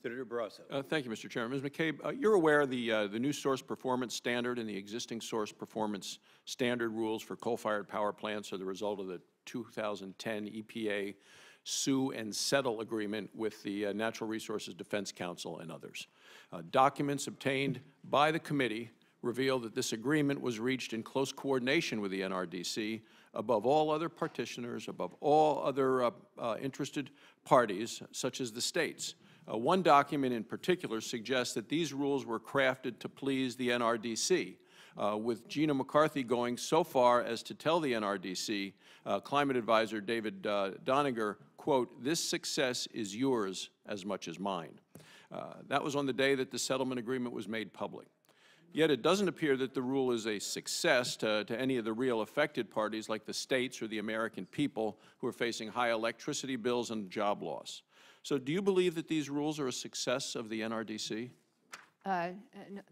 Senator Uh, thank you, Mr. Chairman. Ms. McCabe, uh, you're aware the uh, the new source performance standard and the existing source performance standard rules for coal-fired power plants are the result of the 2010 EPA sue and settle agreement with the uh, Natural Resources Defense Council and others. Uh, documents obtained by the committee reveal that this agreement was reached in close coordination with the NRDC above all other partitioners, above all other uh, interested parties, such as the states. Uh, one document in particular suggests that these rules were crafted to please the NRDC, uh, with Gina McCarthy going so far as to tell the NRDC, uh, climate advisor David uh, Doniger, quote, this success is yours as much as mine. Uh, that was on the day that the settlement agreement was made public. Yet it doesn't appear that the rule is a success to, to any of the real affected parties like the states or the American people who are facing high electricity bills and job loss. So do you believe that these rules are a success of the NRDC? Uh,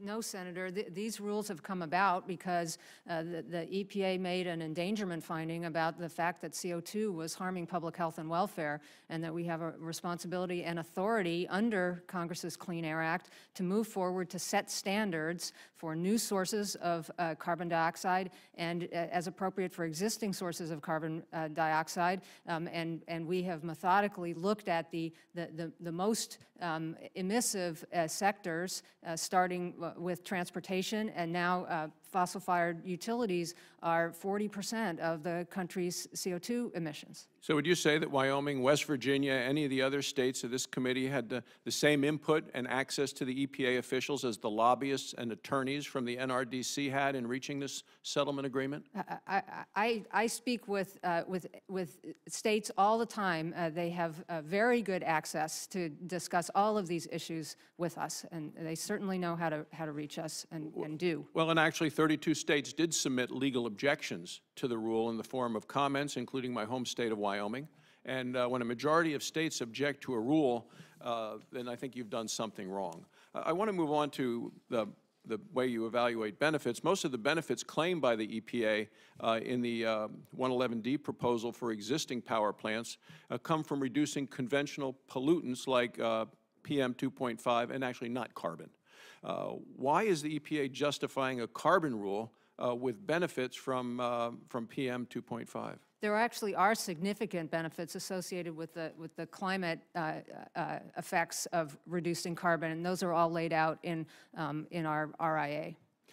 no, Senator, th these rules have come about because uh, the, the, EPA made an endangerment finding about the fact that CO2 was harming public health and welfare, and that we have a responsibility and authority under Congress's Clean Air Act to move forward to set standards for new sources of uh, carbon dioxide and, uh, as appropriate, for existing sources of carbon uh, dioxide. Um, and, and we have methodically looked at the, the, the, the most um, emissive uh, sectors uh, starting uh, with transportation and now uh, fossil-fired utilities are 40% of the country's CO2 emissions. So would you say that Wyoming, West Virginia, any of the other states of this committee had the, the same input and access to the EPA officials as the lobbyists and attorneys from the NRDC had in reaching this settlement agreement? I, I, I speak with, uh, with, with states all the time. Uh, they have uh, very good access to discuss all of these issues with us, and they certainly know how to, how to reach us and, and do. Well, and actually 32 states did submit legal objections to the rule in the form of comments, including my home state of Wyoming. And uh, when a majority of states object to a rule, uh, then I think you've done something wrong. Uh, I, I want to move on to the the way you evaluate benefits. Most of the benefits claimed by the EPA uh, in the uh, 111D proposal for existing power plants uh, come from reducing conventional pollutants like uh, PM2.5 and actually not carbon. Uh, why is the EPA justifying a carbon rule uh, with benefits from, uh, from PM 2.5? there actually are significant benefits associated with the with the climate uh, uh, effects of reducing carbon, and those are all laid out in um, in our RIA.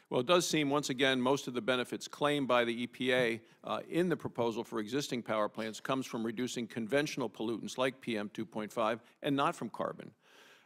Well, it does seem once again most of the benefits claimed by the EPA uh, in the proposal for existing power plants comes from reducing conventional pollutants like PM 2.5 and not from carbon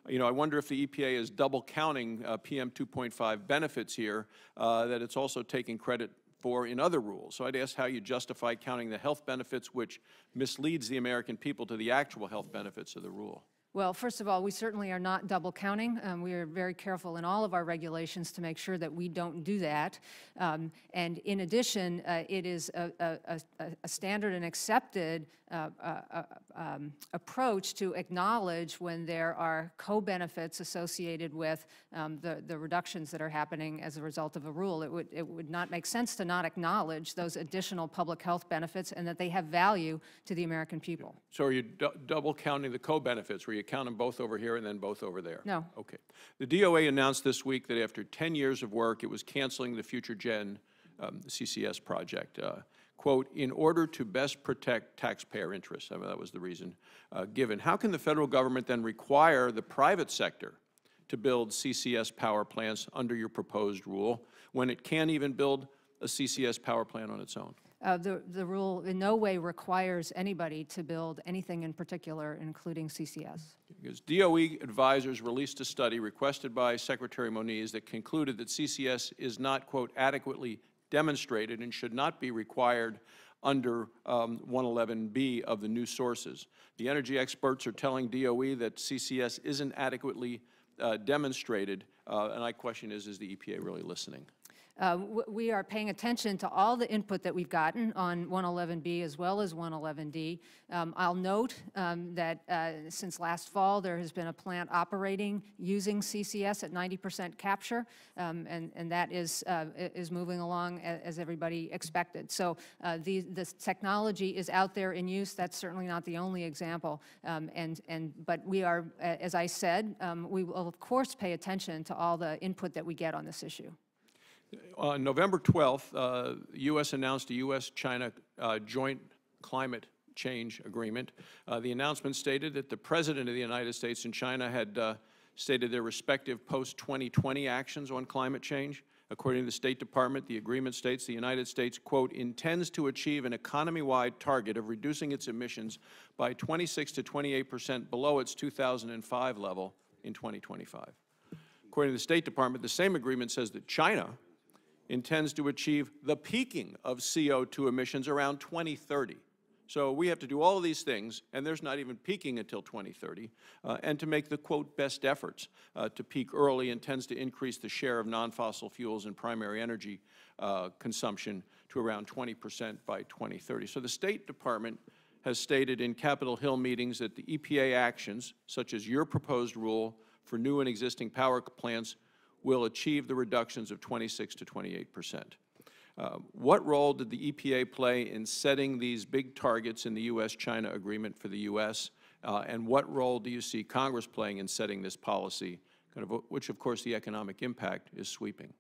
you know, I wonder if the EPA is double counting uh, PM 2.5 benefits here, uh, that it's also taking credit for in other rules. So I'd ask how you justify counting the health benefits, which misleads the American people to the actual health benefits of the rule. Well, first of all, we certainly are not double counting. Um, we are very careful in all of our regulations to make sure that we don't do that. Um, and in addition, uh, it is a, a, a, standard and accepted uh, uh, uh, um, approach to acknowledge when there are co-benefits associated with um, the, the reductions that are happening as a result of a rule. It would, it would not make sense to not acknowledge those additional public health benefits and that they have value to the American people. So are you double counting the co-benefits? Were you count them both over here and then both over there? No. Okay. The DOA announced this week that after 10 years of work, it was canceling the Future Gen um, CCS project. Uh, quote, in order to best protect taxpayer interests, I mean, that was the reason uh, given. How can the federal government then require the private sector to build CCS power plants under your proposed rule when it can't even build a CCS power plant on its own? Uh, the, the rule in no way requires anybody to build anything in particular, including CCS. Because DOE advisors released a study requested by Secretary Moniz that concluded that CCS is not, quote, adequately demonstrated and should not be required under um, 111B of the new sources. The energy experts are telling DOE that CCS isn't adequately uh, demonstrated, uh, and my question is, is the EPA really listening? Uh, we are paying attention to all the input that we've gotten on 111B as well as 111D. Um, I'll note um, that uh, since last fall, there has been a plant operating using CCS at 90% capture, um, and, and that is, uh, is moving along as, everybody expected. So uh, the, this technology is out there in use. That's certainly not the only example. Um, and, and, but we are, as I said, um, we will of course pay attention to all the input that we get on this issue. Uh, on November 12th, uh, U.S. announced a U.S.-China uh, joint climate change agreement. Uh, the announcement stated that the President of the United States and China had uh, stated their respective post-2020 actions on climate change. According to the State Department, the agreement states the United States, quote, intends to achieve an economy-wide target of reducing its emissions by 26 to 28 percent below its 2005 level in 2025. According to the State Department, the same agreement says that China intends to achieve the peaking of CO2 emissions around 2030. So we have to do all of these things, and there's not even peaking until 2030, uh, and to make the, quote, best efforts uh, to peak early intends to increase the share of non-fossil fuels in primary energy uh, consumption to around 20% by 2030. So the State Department has stated in Capitol Hill meetings that the EPA actions, such as your proposed rule for new and existing power plants, will achieve the reductions of 26 to 28 percent. Uh, what role did the EPA play in setting these big targets in the U.S.-China agreement for the U.S., uh, and what role do you see Congress playing in setting this policy, kind of, which, of course, the economic impact is sweeping?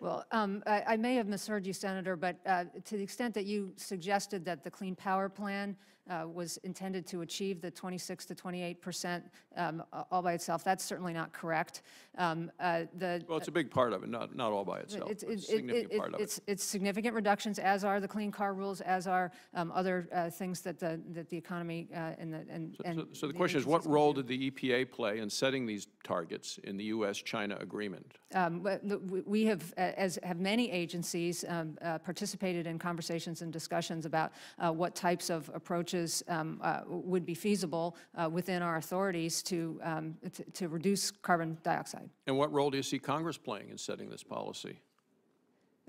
Well, um, I, I, may have misheard you, Senator, but uh, to the extent that you suggested that the Clean Power Plan uh, was intended to achieve the 26 to 28 percent um, all by itself. That's certainly not correct. Um, uh, the Well, it's a big part of it, not, not all by itself, it's, it's a significant part of it. it's significant reductions, as are the clean car rules, as are um, other uh, things that the that the economy uh, and the and So- and So so the question is, what role did the EPA play in setting these targets in the U.S.-China agreement? Um, we- have, uh, as have many agencies, um, uh, participated in conversations and discussions about uh, what types of approaches approaches um, uh, would be feasible uh, within our authorities to, um, to reduce carbon dioxide. And what role do you see Congress playing in setting this policy?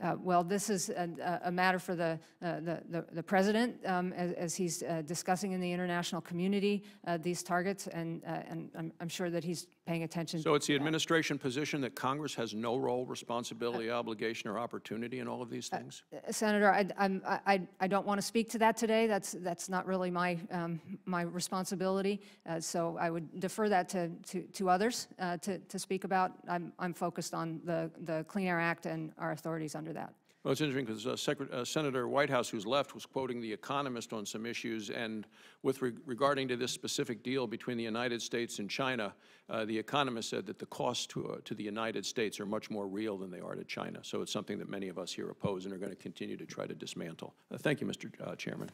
Uh, well, this is a, a matter for the, uh, the, the, the, president um, as, as, he's uh, discussing in the international community uh, these targets, and, uh, and I'm, I'm, sure that he's paying attention. So it's the that. administration position that Congress has no role, responsibility, uh, obligation, or opportunity in all of these things? Senator, I, I'm, I, I don't want to speak to that today. That's, that's not really my, um, my responsibility, so I would defer that to, to, to others to, to speak about. I'm, I'm focused on the, the Clean Air Act and our authorities under under that. Well, it's interesting because uh, uh, Senator Whitehouse, who's left, was quoting The Economist on some issues, and with re regarding to this specific deal between the United States and China, uh, The Economist said that the costs to, uh, to the United States are much more real than they are to China. So it's something that many of us here oppose and are going to continue to try to dismantle. Uh, thank you, Mr. Uh, Chairman.